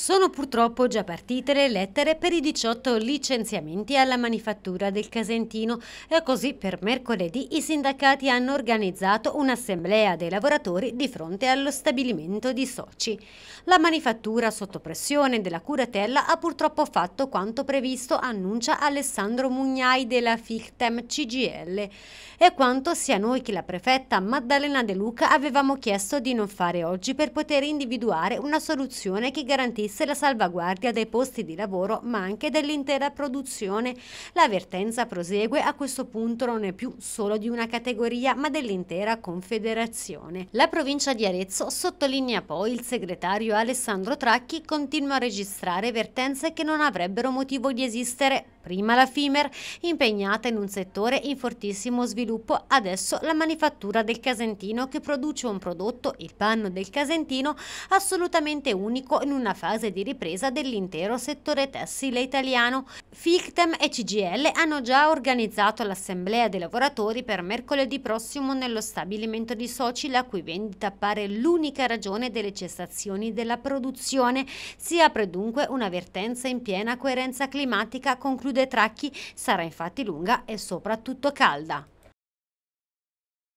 Sono purtroppo già partite le lettere per i 18 licenziamenti alla manifattura del Casentino e così per mercoledì i sindacati hanno organizzato un'assemblea dei lavoratori di fronte allo stabilimento di Soci. La manifattura sotto pressione della curatella ha purtroppo fatto quanto previsto, annuncia Alessandro Mugnai della FICTEM CGL. E quanto sia noi che la prefetta Maddalena De Luca avevamo chiesto di non fare oggi per poter individuare una soluzione che garantisse previste la salvaguardia dei posti di lavoro ma anche dell'intera produzione. L'avvertenza prosegue, a questo punto non è più solo di una categoria ma dell'intera confederazione. La provincia di Arezzo sottolinea poi il segretario Alessandro Tracchi continua a registrare vertenze che non avrebbero motivo di esistere Prima la Fimer, impegnata in un settore in fortissimo sviluppo, adesso la manifattura del Casentino che produce un prodotto, il panno del Casentino, assolutamente unico in una fase di ripresa dell'intero settore tessile italiano. Fictem e CGL hanno già organizzato l'assemblea dei lavoratori per mercoledì prossimo nello stabilimento di Soci, la cui vendita appare l'unica ragione delle cessazioni della produzione. Si apre dunque un'avvertenza in piena coerenza climatica concludente due Tracchi sarà infatti lunga e soprattutto calda.